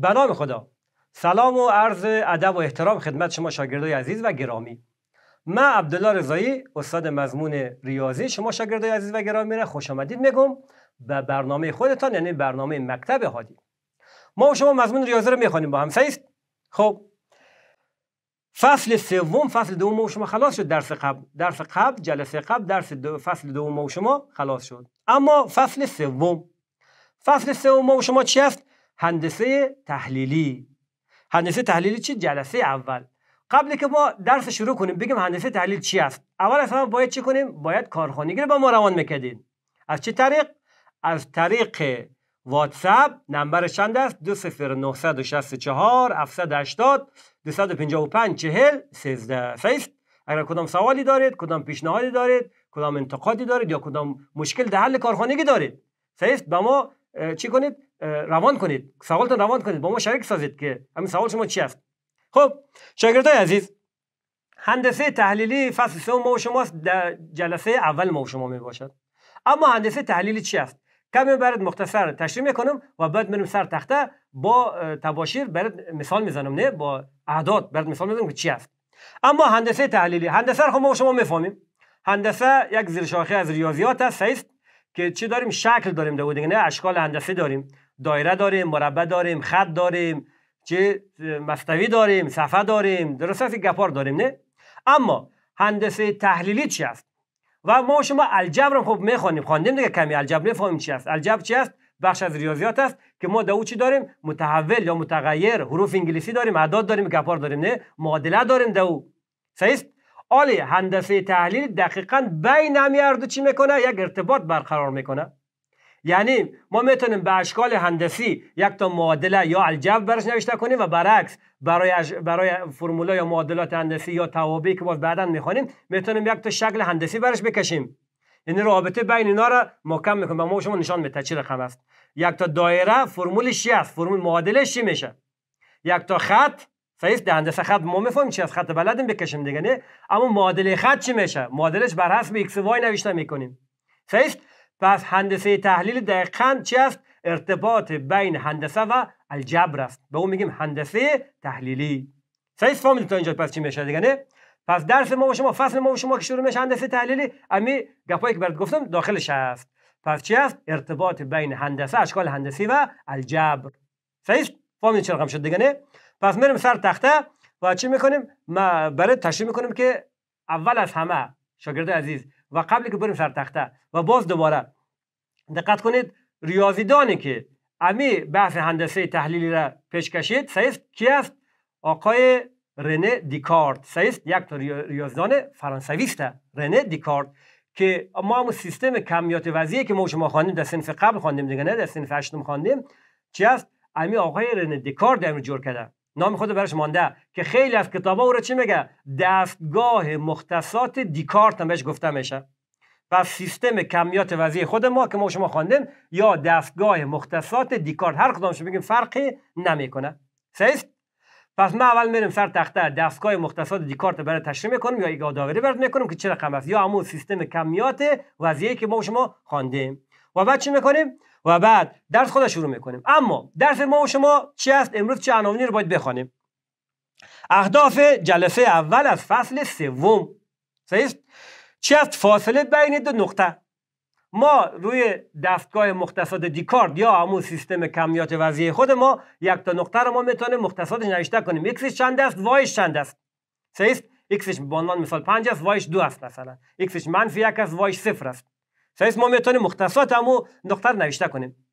به نام خدا سلام و عرض ادب و احترام خدمت شما شاگردای عزیز و گرامی من عبدالله رضایی استاد مضمون ریاضی شما شاگردای عزیز و گرامی را خوش آمدید میگم به برنامه خودتان یعنی برنامه مکتب هادی ما و شما مضمون ریاضی رو میخوانیم با هم است خب فصل سوم فصل دوم و شما خلاص شد درس قبل درس قبل جلسه قبل درس دو فصل دوم و شما خلاص شد اما فصل سوم فصل سوم و شما چی است هندسه تحلیلی هندسه تحلیلی چی جلسه اول قبل که ما درس شروع کنیم بگیم هندسه تحلیل چی است اول از باید چی کنیم باید کارخانگی رو با ما روان میکردیم از چه طریق از طریق واتساپ نمبر چند است 20964 780 255 40 13 فیست اگر کدام سوالی دارید کدام پیشنهادی دارید کدام انتقادی دارید یا کدام مشکل در حل کارخانگی دارید فیست به ما چی کنید روان کنید سوالتون روان کنید با ما شریک سازید که همین سوال شما چی است خب شاگردای عزیز هندسه تحلیلی فصل سوم ما و شماست در جلسه اول ما و شما می باشد اما هندسه تحلیلی چی است کمی برات مختصر تشریح میکنم و بعد میرم سر تخته با تباشیر برات مثال میزنم نه با اعداد برات مثال میزنم که چی است اما هندسه تحلیلی هندسه رو خب ما و شما میفهمیم هندسه یک زیرشاخه از ریاضیات است که چی داریم شکل داریم دیگه نه اشکال هندسه داریم دایره داریم مربع داریم خط داریم چه مستوی داریم صفحه داریم درست است گپار داریم نه اما هندسه تحلیلی چی است و ما شما الجبر خب میخوانیم خواندیم دیگه کمی الجبر نفهمیم چی است الجبر چی است بخش از ریاضیات است که ما او چی داریم متحول یا متغیر حروف انگلیسی داریم اعداد داریم گپار داریم نه معادله داریم دو صحیح آله هندسه تحلیل دقیقا بین همی چی میکنه یک ارتباط برقرار میکنه یعنی ما میتونیم به اشکال هندسی یک تا معادله یا الجبر برش نوشته کنیم و برعکس برای فرموله برای فرمولا یا معادلات هندسی یا توابعی که باز بعدا میخوانیم میتونیم یک تا شکل هندسی برش بکشیم یعنی رابطه بین اینا را ما کم میکنیم ما شما نشان میده چه رقم است یک تا دایره فرمولش چی است فرمول معادلش چی میشه یک تا خط فیس ده هندسه خط ما میفهمیم چی از خط بلدیم بکشیم دیگه نه اما معادله خط چی میشه معادلش بر حسب ایکس وای نوشته میکنیم فیس پس هندسه تحلیل دقیقا چی است ارتباط بین هندسه و الجبر است به اون میگیم هندسه تحلیلی صحیح فهمیدید تا اینجا پس چی میشه دیگه نه پس درس ما و شما فصل ما و شما که شروع میشه هندسه تحلیلی امی گپایی که برات گفتم داخلش هست پس چی است ارتباط بین هندسه اشکال هندسی و الجبر صحیح فهمیدید چرا شد دیگه نه پس میریم سر تخته و چی میکنیم ما برای تشریح میکنیم که اول از همه شاگرد عزیز و قبل که بریم سر تخته و باز دوباره دقت کنید ریاضیدانی که امی بحث هندسه تحلیلی را پیش کشید سیست کی است آقای رنه دیکارت سیست یک ریاضیدان فرانسوی است رنه دیکارت که ما هم سیستم کمیات وضعیه که ما شما خواندیم در سنف قبل خواندیم دیگه نه در سنف هشتم خواندیم چی است امی آقای رنه دیکارت امر جور کرده نام خود برش مانده که خیلی از کتابا او رو چی میگه دستگاه مختصات دیکارت هم بهش گفته میشه پس سیستم کمیات وضعی خود ما که ما شما خواندیم یا دستگاه مختصات دیکارت هر کدامش بگیم فرقی نمیکنه صحیح پس ما اول میریم سر تخته دستگاه مختصات دیکارت برای تشریح میکنیم یا یک آداوری برات میکنیم که چه رقم است یا همون سیستم کمیات وضعی که ما شما خواندیم و بعد چی میکنیم و بعد درس خودش شروع میکنیم اما درس ما و شما چی است امروز چه عناوینی رو باید بخوانیم اهداف جلسه اول از فصل سوم صحیح چی است فاصله بین دو نقطه ما روی دستگاه مختصات دیکارد یا همون سیستم کمیات وضعی خود ما یک تا نقطه رو ما میتونیم مختصاتش نوشته کنیم ایکسش چند است وایش چند است صحیح ایکسش به عنوان مثال 5 است وایش 2 است مثلا ایکسش منفی 1 است وایش 0 است سایز ما میتونیم مختصات همو نقطه نوشته کنیم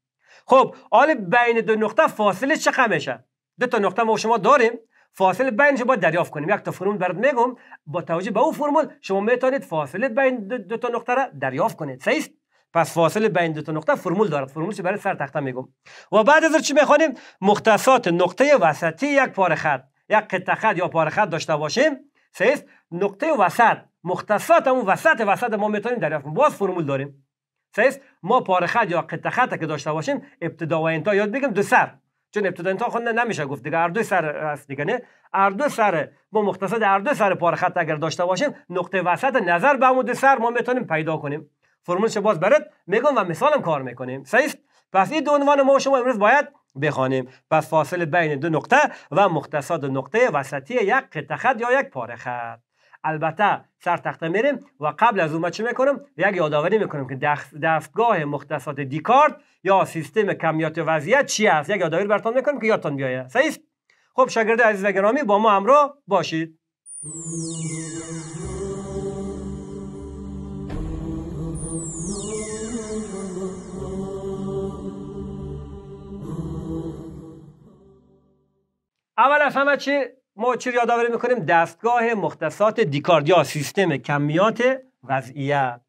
خب حال بین دو نقطه فاصله چه میشه دو تا نقطه ما شما داریم فاصله بینش باید دریافت کنیم یک تا فرمول برات میگم با توجه به اون فرمول شما میتونید فاصله بین دو, تا نقطه را دریافت کنید صحیح پس فاصله بین دو تا نقطه فرمول دارد فرمولش برای سر تخته میگم و بعد از چی میخوانیم مختصات نقطه وسطی یک پاره خط یک قطعه خط یا پاره خط داشته باشیم سیس نقطه وسط مختصات همون وسط وسط ما میتونیم دریافت کنیم باز فرمول داریم سیست ما پاره خط یا قطع خط که داشته باشیم ابتدا و انتها یاد بگیم دو سر چون ابتدا انتها خود نمیشه گفت دیگه هر دو سر است دیگه نه هر دو سر ما مختصات هر دو سر پاره خط اگر داشته باشیم نقطه وسط نظر به دو سر ما میتونیم پیدا کنیم فرمولش باز برات میگم و مثالم کار میکنیم سیست پس این دو عنوان ما شما امروز باید بخوانیم پس فاصله بین دو نقطه و مختصات نقطه وسطی یک قطع خط یا یک پاره خط البته سر تخته میریم و قبل از اون چه میکنم یک یادآوری میکنم که دستگاه مختصات دیکارت یا سیستم کمیات وضعیت چی است یک یاداوری براتون میکنم که یادتون بیایه صحیح خب شاگرد عزیز و گرامی با ما همراه باشید اول از همه چی ما چی رو یادآوری میکنیم دستگاه مختصات دیکاردیا سیستم کمیات وضعیت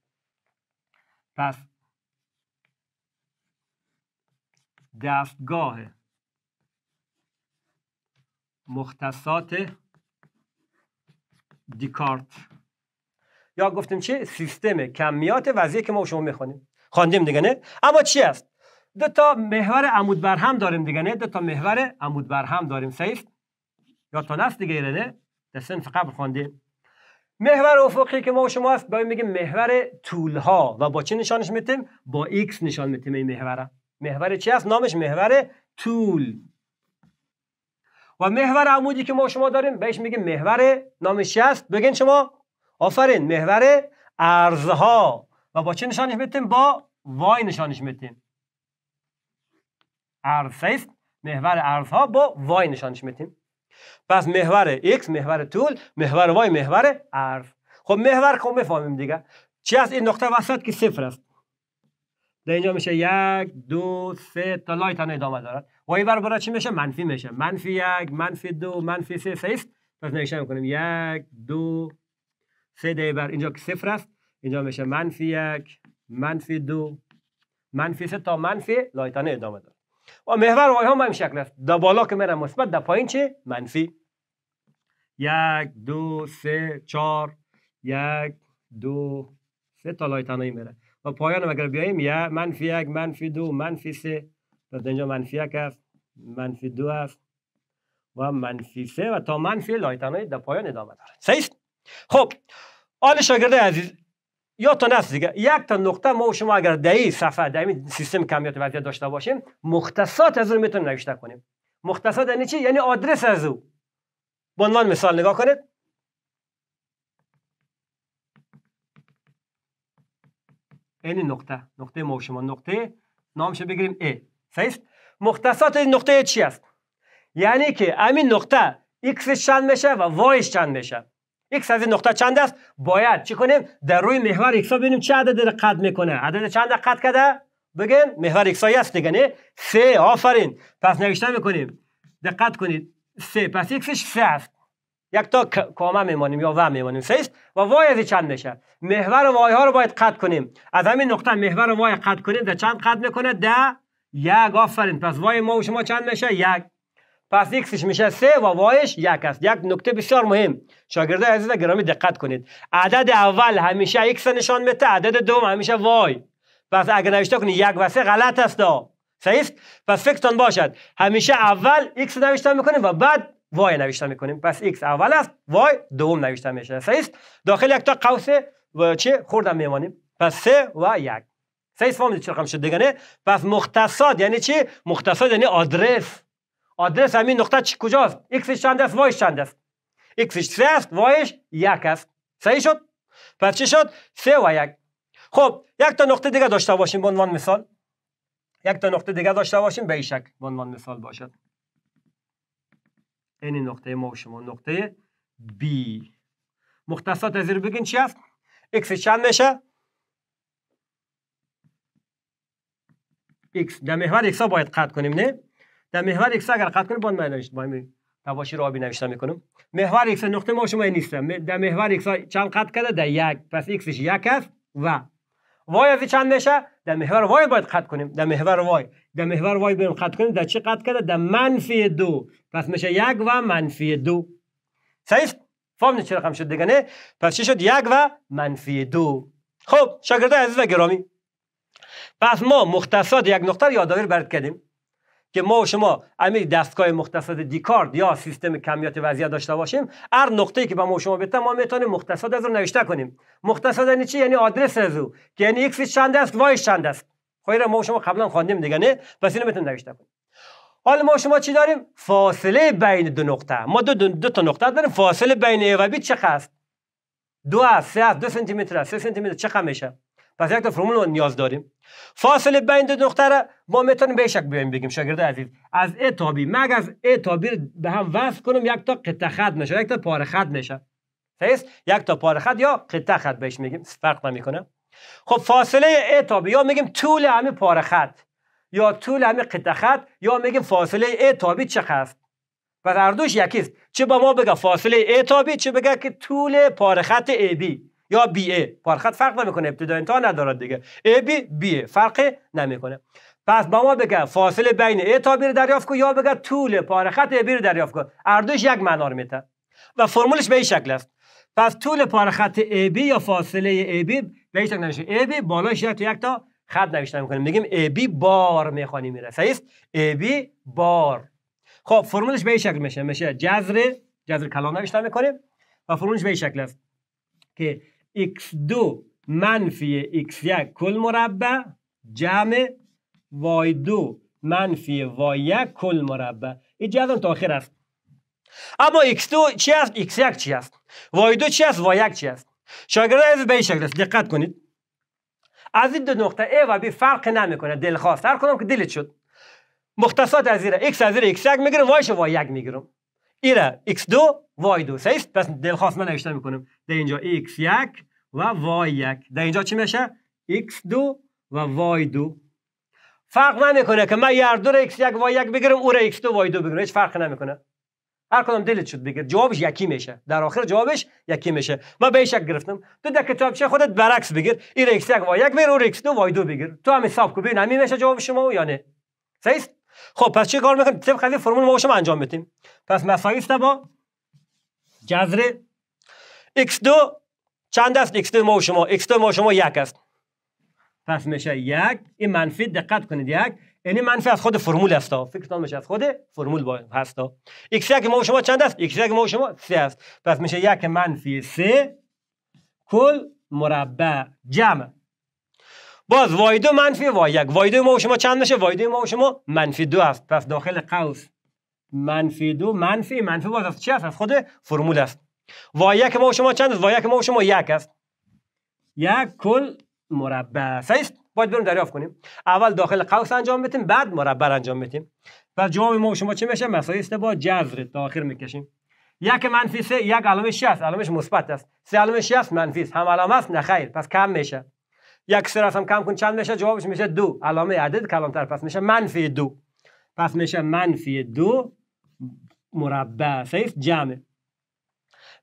پس دستگاه مختصات دیکارت یا گفتیم چه سیستم کمیات وضعیه که ما شما میخونیم خواندیم دیگه نه اما چی است دو تا محور عمود بر هم داریم دیگه نه دو تا محور عمود بر هم داریم صحیح یادتان هست دیگه ایرنه در سنف قبل خوانده محور افقی که ما و شما هست باید میگیم محور طول ها و با چه نشانش میتیم با ایکس نشان میتیم این محوره محور چی هست نامش محور طول و محور عمودی که ما و شما داریم بهش میگیم محور نامش چی هست بگین شما آفرین محور ارزها و با چه نشانش میتیم با وای نشانش میتیم ارز است محور ارزها با وای نشانش میتیم پس محور x محور طول محور y محور عرض خب محور خب بفهمیم دیگه چی از این نقطه وسط که صفر است در اینجا میشه یک دو سه تا لای تنه ادامه دارد و این بر برای چی میشه منفی میشه منفی یک منفی دو منفی سه سه است پس نوشته میکنیم یک دو سه دی بر اینجا که صفر است اینجا میشه منفی یک منفی دو منفی سه تا منفی لایتنه ادامه دارد و محور آیه ها به شکل است در بالا که میره مثبت در پایین چه منفی یک دو سه چهار یک دو سه تا لای میره و پایان اگر بیاییم یه منفی یک منفی دو منفی سه پس اینجا منفی یک است منفی دو است و منفی سه و تا منفی لای تنهایی در پایان ادامه داره صحیح خب حال شاگرده عزیز یا تا دیگه یک تا نقطه ما و شما اگر دهی صفحه در این سیستم کمیات وضعیت داشته باشیم مختصات از اون میتونیم نوشته کنیم مختصات یعنی چی یعنی آدرس از او به عنوان مثال نگاه کنید این نقطه نقطه ما و شما نقطه نامش بگیریم A صحیح مختصات این نقطه چی است یعنی که همین نقطه ایکس چند میشه و وایش چند میشه x از این نقطه چند است باید چی کنیم در روی محور x ببینیم چه عدد در قد میکنه عدد چند قد کرده بگیم محور x است دیگه نه آفرین پس نوشته میکنیم دقت کنید سه، پس x سه است یک تا کامه میمانیم یا و میمانیم سه است و وای از چند میشه محور وای ها رو باید قد کنیم از همین نقطه محور وای قد کنیم در چند قطع میکنه ده یک آفرین پس وای ما و شما چند میشه یک پس ایکسش میشه سه و وایش یک است یک نکته بسیار مهم شاگرده عزیز گرامی دقت کنید عدد اول همیشه ایکس نشان میده عدد دوم همیشه وای پس اگر نوشته کنید یک و سه غلط است صحیح پس فکرتان باشد همیشه اول ایکس نوشته میکنیم و بعد وای نوشته میکنیم پس ایکس اول است وای دوم نوشته میشه صحیح داخل یک تا قوس و چه خوردم میمانیم پس سه و یک صحیح فهمیدید چه رقم شد دیگه پس مختصات یعنی چی مختصات یعنی آدرس آدرس همین نقطه چی کجاست ایکسش چند است وایش چند است ایکسش سه است وایش یک است صحیح شد پس چی شد سه و یک خب یک تا نقطه دیگه داشته باشیم به عنوان مثال یک تا نقطه دیگه داشته باشیم به شک به عنوان مثال باشد این نقطه ما و شما نقطه B مختصات بگین چی است x چند میشه x در محور x باید قطع کنیم نه در محور ایکس اگر قطع کنیم باید من همین تواشی را آبی نوشته میکنم محور ایکس نقطه ما شما نیستم در محور ایکس چند قطع کرده در یک پس ایکسش یک است و وای از چند میشه در محور وای باید قطع کنیم در محور وای در محور وای بریم خط کنیم در چه قطع کرده در منفی دو پس میشه یک و منفی دو صحیح فهم نشه رقم شد دیگه نه پس چی شد یک و منفی دو خب شاگرده عزیز و گرامی پس ما مختصات یک نقطه یادآوری برد کردیم که ما و شما امیر دستگاه مختصات دیکارد یا سیستم کمیات وضعیت داشته باشیم هر نقطه‌ای که به ما و شما بتن ما میتونیم مختصات از رو نوشته کنیم مختصات یعنی چی یعنی آدرس از او که یعنی ایکس چند است وای چند است خیر ما و شما قبلا خواندیم دیگه نه پس اینو میتونیم نوشته کنیم حالا ما و شما چی داریم فاصله بین دو نقطه ما دو, دو, تا نقطه داریم فاصله بین ای و بی چقدر است دو است سه است دو سانتی متر سه سانتی متر چقدر میشه پس یک تا فرمول نیاز داریم فاصله بین دو نقطه را ما میتونیم به شک بیایم بگیم شاگرد عزیز از ا تا بی مگ از ا تا بی به هم وصل کنم یک تا قطع خط میشه یک تا پاره خط میشه صحیح یک تا پاره خط یا قطع خط بهش میگیم فرق نمیکنه خب فاصله ا تا بی یا میگیم طول همه پاره خط یا طول همه قطع خط یا میگیم فاصله ا تا بی چقدر و پس هر یکیست چه با ما بگه فاصله ا تا بی چه بگه که طول پاره خط ا یا بی ای پارخط فرق نمیکنه ابتدا انتها ندارد دیگه ای بی بی ای فرق نمیکنه پس با ما بگه فاصله بین ای تا رو دریافت کن یا بگه طول پارخط ای رو دریافت کن اردوش یک معنا میته و فرمولش به این شکل است پس طول پارخط ای بی یا فاصله ای بی به این شکل نمیشه ای بی بالاش یک تا یک تا خط نوشته میکنیم میگیم ای بی بار میخوانی میره صحیح ای بی بار خب فرمولش به این شکل میشه میشه جذر جذر کلان نوشته میکنیم و فرمولش به این شکل است که x2 منفی x1 کل مربع جمع y2 منفی y1 کل مربع این جدول تا آخر است اما x2 چی است x1 چی است y2 چی است y1 چی است شاگرد از به این شکل است دقت کنید از این دو نقطه A و B فرق نمی نمیکنه دلخواست هر کنم که دلت شد مختصات از ایره x از ایره x1 میگیرم y شو y1 میگیرم ایره x2 y2 صحیح پس دلخواست من نوشته میکنم در اینجا x1 و وای 1 در اینجا چی میشه x2 و y2 فرق نمیکنه که من 12 رو x1 y1 بگیرم و رو x2 y2 بگیرم هیچ فرقی نمیکنه هر کدام دلت شد بگیر جوابش یکی میشه در آخر جوابش یکی میشه من به شک گرفتم تو در کتابچه خودت برعکس بگیر این x1 y1 میره اون x2 y2 بگیر تو هم حساب کو ببین همین میشه جواب شما یعنی خب پس چه کار می‌کنیم ترتیب خیلی فرمول ما رو انجام بدیم پس مساوی با جذر x2 چند است x ما و شما x ما شما یک است پس میشه یک این منفی دقت کنید یک یعنی منفی از خود فرمول هستا فکرتان میشه از خود فرمول با هستا x یک ما شما چند است x یک ما و شما 3 است پس میشه یک منفی سه کل مربع جمع باز وای دو منفی وای یک وای دو ما شما چند میشه وای دو ما شما منفی دو است پس داخل قوس منفی دو منفی منفی باز از چی است از خود فرمول است یک ما و شما چند است وایک ما و شما یک است یک کل مربع است باید بریم دریافت کنیم اول داخل قوس انجام بدیم بعد مربع انجام بدیم پس جواب ما و شما چه میشه مساوی است با جذر تا آخر میکشیم یک منفی سه یک علامه 6 است علامش مثبت است سه علامه 6 است منفی است هم علامه است نه خیر پس کم میشه یک سر هم کم کن چند میشه جوابش میشه دو علامه عدد کلانتر پس میشه منفی دو پس میشه منفی دو مربع سیف جمع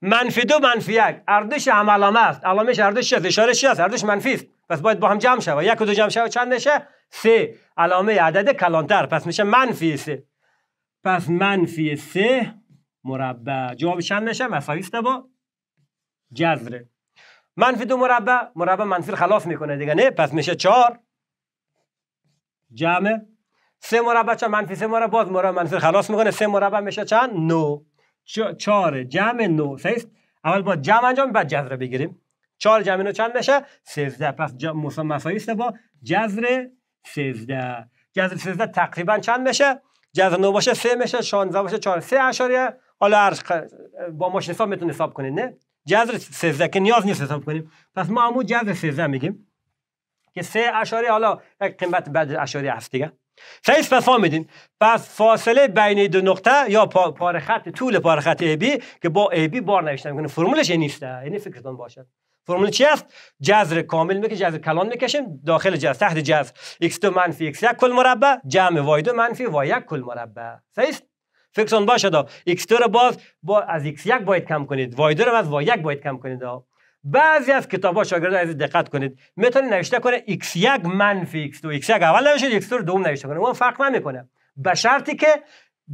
منفی دو منفی یک اردش هم علامه است علامش اردش چیست اشاره چیست اردش منفی است پس باید با هم جمع شود یک و دو جمع شود چند نشه؟ سه علامه عدد کلانتر پس میشه منفی سه پس منفی سه مربع جواب چند نشه؟ مساوی است با جذر منفی دو مربع مربع منفی خلاف میکنه دیگه نه پس میشه چهار جمع سه مربع چند منفی سه مربع باز مربع منفی خلاص میکنه سه مربع میشه چند نو چهار جمع نو سیست اول با جمع انجام بعد جذر بگیریم چهار جمع نو چند میشه سیزده پس مساوی است با جذر سیزده جذر سیزده تقریبا چند میشه جذر نو باشه سه میشه 16 باشه چهار سه اشاریه حالا با ماشین حساب میتونی حساب کنید نه جذر 13 که نیاز نیست حساب کنیم پس ما همون جذر 13 میگیم که سه اشاری حالا یک قیمت بعد اشاری هست دیگه سیس پس پس فاصله بین دو نقطه یا پاره طول پارخط خط ای که با AB بار نوشته میکنه یعنی فرمولش این نیست این یعنی فکرتان باشد فرمول چی است جذر کامل میگه جذر کلان میکشیم داخل جذر تحت جذر x تو منفی x یک کل مربع جمع y دو منفی y یک کل مربع صحیح فکرتان باشد x تو رو باز با از x یک باید کم کنید y دو رو از y یک باید کم کنید بعضی از کتاب‌ها شاگرد عزیز دقت کنید میتونه نوشته کنه x1 منفی x2 x1 اول نوشته x2 رو دوم نوشته کنه اون فرق نمیکنه به شرطی که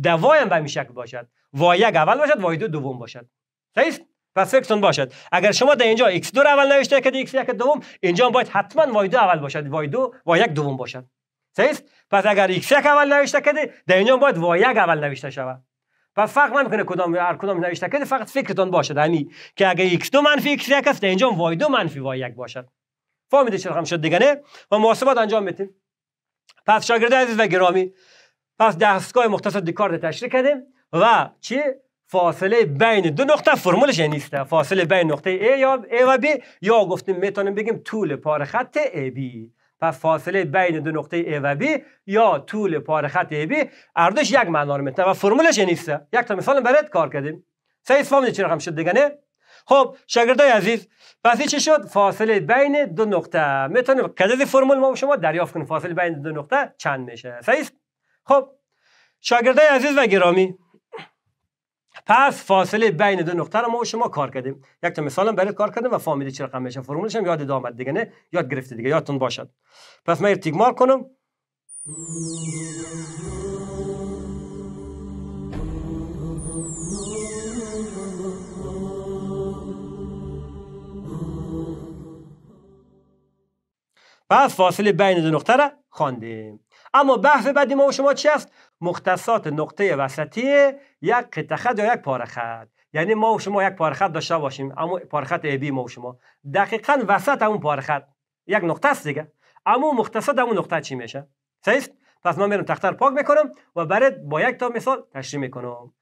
دوای هم به این شکل باشد Y1 اول باشد Y2 دوم باشد صحیح پس فکرتون باشد اگر شما در اینجا x2 رو اول نوشته کردید x1 دوم اینجا باید حتما Y2 اول باشد و دو y1 دوم باشد صحیح پس اگر x1 اول نوشته کردید در اینجا باید y1 اول نوشته شود و فرق نمیکنه کدام هر کدام نوشته کرده فقط فکرتان باشد همین یعنی که اگه x دو منفی x یک است اینجا y دو منفی y یک باشد فهمیده چرا هم شد دیگه نه و محاسبات انجام میتیم پس شاگرد عزیز و گرامی پس دستگاه مختص دیکارت تشریح کردیم و چی فاصله بین دو نقطه فرمولش یعنی نیسته فاصله بین نقطه A یا A و B یا گفتیم میتونیم بگیم طول پاره خط AB و فاصله بین دو نقطه ای و B یا طول پاره خط AB بی یک معنا رو و فرمولش نیست یک تا مثال برات کار کردیم سه فهم چی رقم شد دیگه نه خب شاگردای عزیز پس چی شد فاصله بین دو نقطه میتونیم کدی فرمول ما شما دریافت کنیم فاصله بین دو نقطه چند میشه سه خب شاگردای عزیز و گرامی پس فاصله بین دو نقطه رو ما و شما کار کردیم یک تا هم برای کار کردیم و فامیل رقم میشه فرمولش هم یاد دامد دیگه نه یاد گرفته دیگه یادتون باشد پس من تیک کنم پس فاصله بین دو نقطه رو خواندیم اما بحث بعدی ما و شما چی است مختصات نقطه وسطی یک قطع خط یا یک پاره یعنی ما و شما یک پاره داشته باشیم اما پاره خط ای بی ما و شما دقیقا وسط اون پاره یک نقطه است دیگه اما مختصات اون نقطه چی میشه صحیح پس ما میرم تختر پاک میکنم و برد با یک تا مثال تشریح میکنم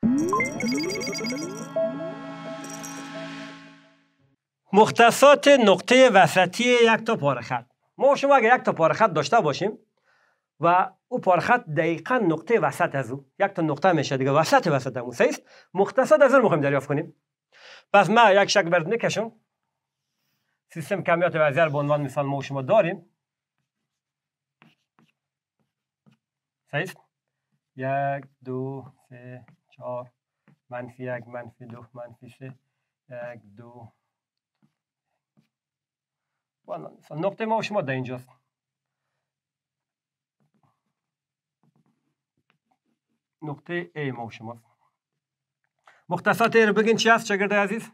مختصات نقطه وسطی یک تا پاره ما ما شما اگر یک تا پاره داشته باشیم و او پارخط دقیقا نقطه وسط از او یک تا نقطه میشه دیگه وسط وسط همون سیست؟ مختصد از اون میخوایم دریافت کنیم پس ما یک شکل برد نکشم سیستم کمیات وزیر به عنوان مثال ما شما داریم سیست؟ یک دو سه چهار منفی یک منفی دو منفی سه یک دو نقطه ما شما در اینجاست نقطه A ما شما مختصات رو بگین چی هست شاگرد عزیز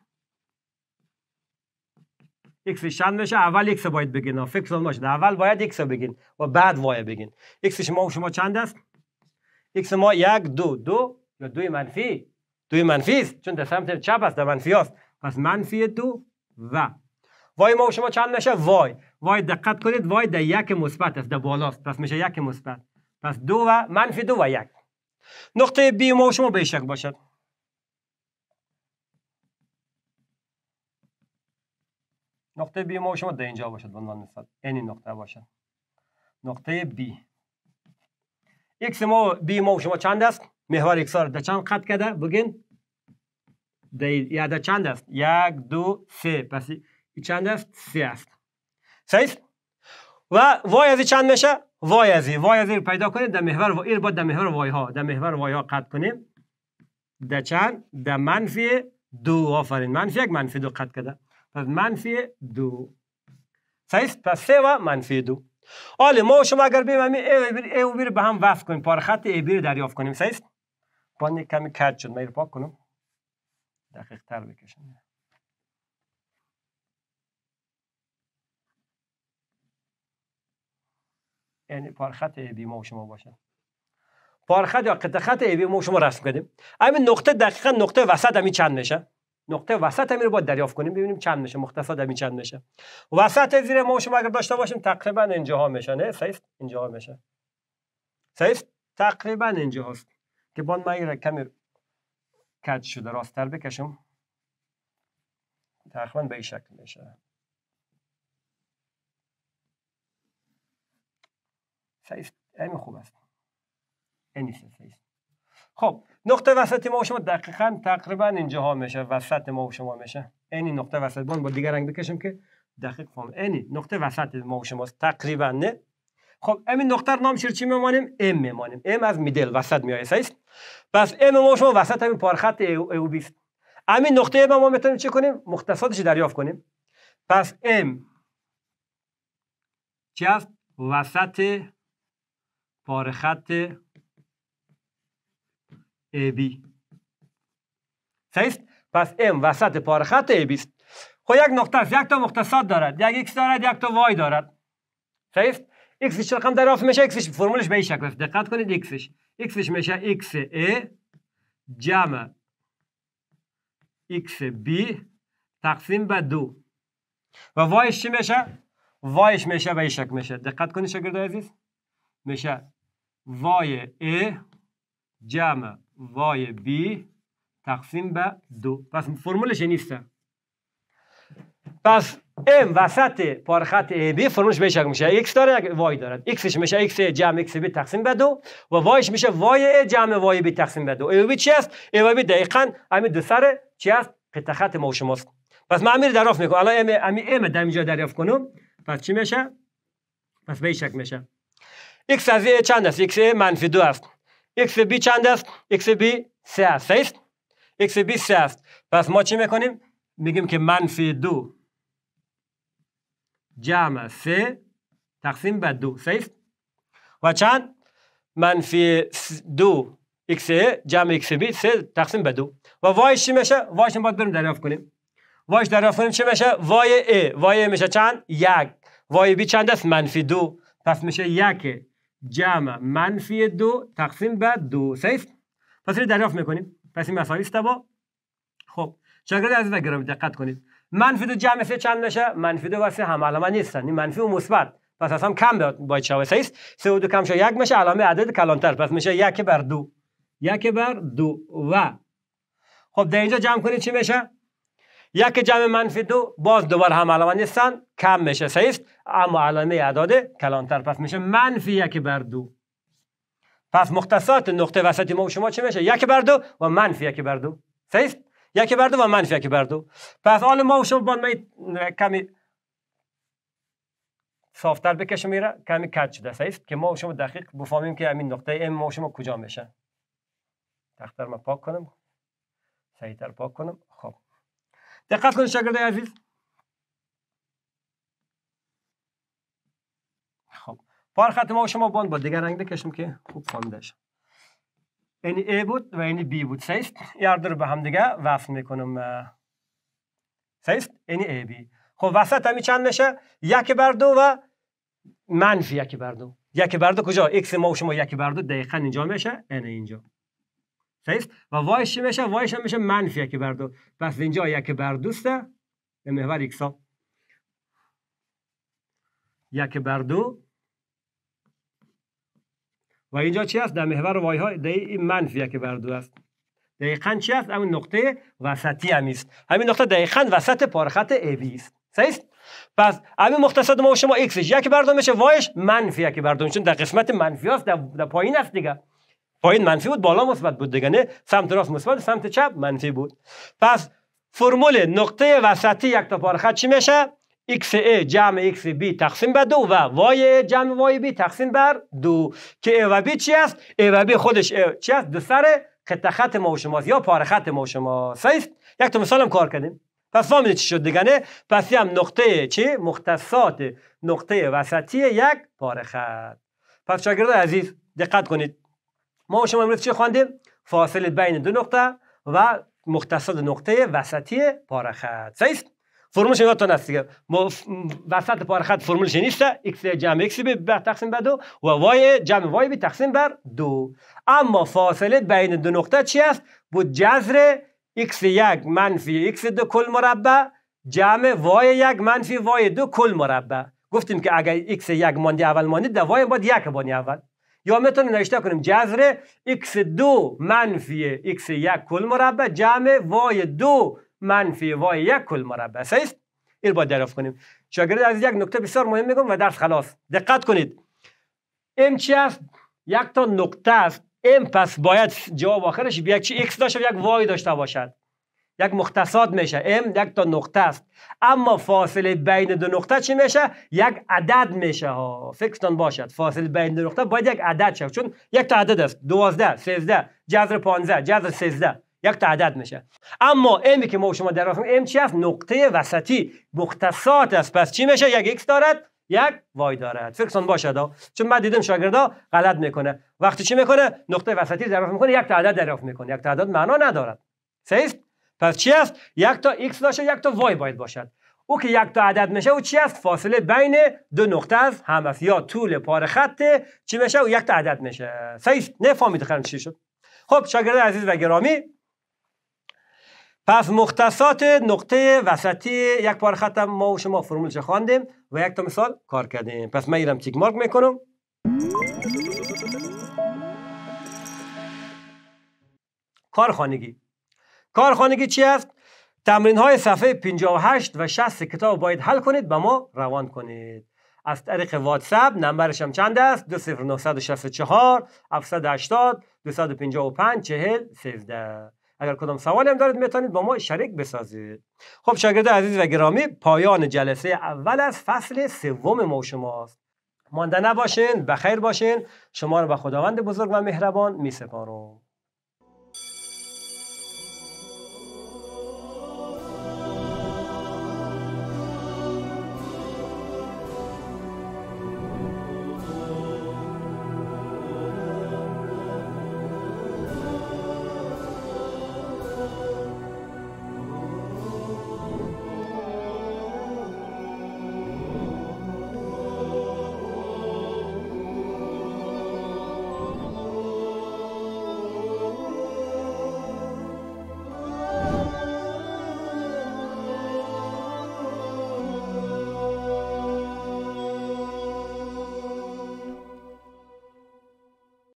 x چند میشه اول x باید بگین فکر باشه اول باید x بگین و بعد وای بگین x ما شما چند است x ما یک دو دو یا دو منفی دو منفی است چون در سمت چپ است در منفی است پس منفی دو و وای ما شما چند میشه وای وای دقت کنید وای در یک مثبت است در بالاست پس میشه یک مثبت پس دو و منفی دو و یک نقطه B ما شما به شک باشد نقطه B ما شما در اینجا باشد به عنوان مثال این نقطه باشد نقطه B x ما بی ما شما چند است محور x را در چند قطع کرده بگین یا در چند است یک دو سه پس چند است سه است صحیح و وای از چند میشه وای از این وای از این پیدا کنید در محور و ایر با در محور وای ها در محور وای ها قطع کنیم در چند در منفی دو آفرین منفی یک منفی دو قطع کده پس منفی دو صحیح پس سه و منفی دو حالا ما شما اگر بیم همین ای و بیر به هم وفت کنیم پار خط ای بیر دریافت کنیم صحیح پانی کمی کرد شد من پاک کنم دقیق تر بکشم یعنی پارخط بی ما شما باشه پارخط یا قطخط خط ما شما رسم کردیم همین نقطه دقیقا نقطه وسط همین چند میشه نقطه وسط همین رو باید دریافت کنیم ببینیم چند میشه مختصر همین چند میشه وسط زیر ما شما اگر داشته باشیم تقریبا ها میشه نه صحیح اینجاها میشه صحیح تقریبا اینجا هست که بان من را کمی کج شده راستتر بکشم تقریبا به این شکل میشه سعیست همین خوب است اینیست خب نقطه وسط ما و شما دقیقا تقریبا اینجا ها میشه وسط ما و شما میشه اینی نقطه وسط با دیگر رنگ بکشم که دقیق فهم اینی نقطه وسط ما و شماست تقریبا نه خب همین نقطه رو نام چی میمانیم ام میمانیم ام از میدل وسط میایه است پس ام ما و شما وسط همین پارخط او, او بیست همین نقطه ما ما میتونیم چه کنیم مختصاتش دریافت کنیم پس ام چی است وسط پاره خط AB صحیح پس M وسط پاره خط AB است خب یک نقطه است یک تا مختصات دارد یک X دارد یک تا وای دارد صحیح ایش رقم دریافت میشه Xش فرمولش به این شکل است دقت کنید Xش Xش میشه XA جمع بی تقسیم به دو و وایش چی میشه؟ وایش میشه به این شکل میشه دقت کنید شکل عزیز میشه وای ا جمع وای بی تقسیم به دو پس فرمولش نیست پس ام وسط پارخط ای بی فرمولش به شکل میشه x داره وای دارد xش میشه ایکس جمع ایکس بی تقسیم به دو و وایش میشه وای جمع وای بی تقسیم به دو ای بی چی است ای بی دقیقاً همین دو سر چی است قطع خط ما و شماست پس من امیر دریافت میکنم الان امی ام در اینجا دریافت کنم پس چی میشه پس به میشه x از a چند است x منفی دو است x بی چند است x بی سه است صحیح x بی سه است پس ما چی میکنیم میگیم که منفی دو جمع سه تقسیم به دو صحیح و چند منفی دو x جمع x بی سه تقسیم به دو و وایش چی میشه وایش باید بریم دریافت کنیم وایش دریافت کنیم چی میشه وای a وای میشه چند یک وای بی چند است منفی دو پس میشه یک جمع منفی دو تقسیم به دو صحیح پس رو دریافت میکنیم پس این مساوی است با خب شاگرد از و دقت کنید منفی دو جمع سه چند میشه منفی دو و سه هم علامه نیستن این منفی و مثبت پس اصلا کم باید شوه صحیح سه و دو کم شو یک میشه علامه عدد کلانتر پس میشه یک بر دو یک بر دو و خب در اینجا جمع کنید چی میشه یک جمع منفی دو باز دوباره هم علامه نیستن کم میشه سیست؟ اما علامه اعداد کلانتر پس میشه منفی یک بر دو پس مختصات نقطه وسطی ما و شما چه میشه یک بر دو و منفی یک بر دو سیست؟ یک بر دو و منفی یک بر دو پس آن ما و شما باید کمی صافتر بکشم میره کمی کچ شده سیست؟ که ما و شما دقیق بفهمیم که همین نقطه ام ما و شما کجا میشه تختر ما پاک کنم سریعتر پاک کنم دقت کنید شاگردای عزیز خب پار خط ما شما باند با دیگه رنگ بکشم که خوب فهمیده شد این ای بود و اینی بی بود سیست یار رو به هم دیگه وصل میکنم سیست این ای بی خب وسط همی چند میشه یک بر دو و منفی یک بر دو یک بر دو کجا؟ اکس ما و شما یک بر دو دقیقا اینجا میشه این اینجا و وایش میشه وایش هم میشه منفی یک بر دو پس اینجا یک بر دوسته به محور ها یک بر دو و اینجا چی است در محور وای ها ده منفی یک بر دو است دقیقا چی است همین نقطه وسطی هم همین نقطه دقیقا وسط پارخط ای است است پس همین مختصات ما شما ایکس یک بر دو میشه وایش منفی یک بر دو چون در قسمت منفی است در, پایین است دیگه پایین خب منفی بود بالا مثبت بود دیگه نه سمت راست مثبت سمت چپ منفی بود پس فرمول نقطه وسطی یک تا پارخط چی میشه ای جمع بی تقسیم به دو و Y جمع بی تقسیم بر دو که A و B چی است؟ A و B خودش A چی است؟ دو سر خط خط ما و شماست یا پاره خط ما و شما است یک تا مثال هم کار کردیم پس فهمیدی چی شد دیگه نه پس هم نقطه چی مختصات نقطه وسطی یک پاره خط پس شاگرد عزیز دقت کنید ما شما امروز چی خواندیم فاصله بین دو نقطه و مختصات نقطه وسطی پارخط صحیح فرمولش یادتون هست دیگه وسط پارخط فرمولش نیست، x جمع x به تقسیم به دو و y جمع y به تقسیم بر دو اما فاصله بین دو نقطه چی است بود جذر x یک منفی x دو کل مربع جمع y یک منفی y دو کل مربع گفتیم که اگر x یک مانده اول مانده دوای باید یک بانی اول یا میتونیم نوشته کنیم جذر x دو منفی x یک کل مربع جمع وای دو منفی وای یک کل مربع است این باید دریافت کنیم شاگرد از یک نکته بسیار مهم میگم و درس خلاص دقت کنید ام چی است یک تا نقطه است ام پس باید جواب آخرش یک چی x داشته یک وای داشته باشد یک مختصات میشه ام یک تا نقطه است اما فاصله بین دو نقطه چی میشه یک عدد میشه ها فکرتان باشد فاصله بین دو نقطه باید یک عدد شد چون یک تا عدد است 12 13 جذر 15 جذر 13 یک تا عدد میشه اما امی که ما شما در ام چی است نقطه وسطی مختصات است پس چی میشه یک ایکس دارد یک وای دارد فکرتان باشد ها. چون من دیدم شاگردا غلط میکنه وقتی چی میکنه نقطه وسطی دریافت میکنه یک تا عدد دریافت میکنه یک تا عدد معنا ندارد صحیح پس چی است یک تا x باشه یک تا y باید باشد او که یک تا عدد میشه او چی است فاصله بین دو نقطه از هم یا طول پاره خط چی میشه او یک تا عدد میشه صحیح نفهمید خیلی چی شد خب شاگرد عزیز و گرامی پس مختصات نقطه وسطی یک پاره خط ما و شما فرمولش خواندیم و یک تا مثال کار کردیم پس من ایرم تیک مارک میکنم کار خانگی کارخانگی چی است تمرین های صفحه 58 و 60 کتاب باید حل کنید به ما روان کنید از طریق واتساب نمبرش هم چند است 20964 780 255 40 13 اگر کدام سوالی هم دارید میتونید با ما شریک بسازید خب شاگرد عزیز و گرامی پایان جلسه اول از فصل سوم ما شماست مانده نباشین بخیر باشین شما رو به خداوند بزرگ و مهربان میسپارم